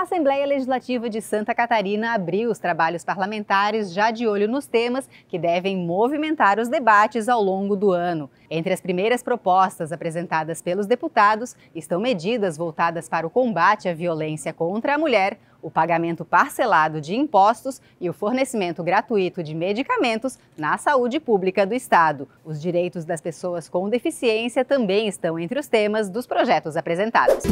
A Assembleia Legislativa de Santa Catarina abriu os trabalhos parlamentares já de olho nos temas que devem movimentar os debates ao longo do ano. Entre as primeiras propostas apresentadas pelos deputados estão medidas voltadas para o combate à violência contra a mulher, o pagamento parcelado de impostos e o fornecimento gratuito de medicamentos na saúde pública do Estado. Os direitos das pessoas com deficiência também estão entre os temas dos projetos apresentados.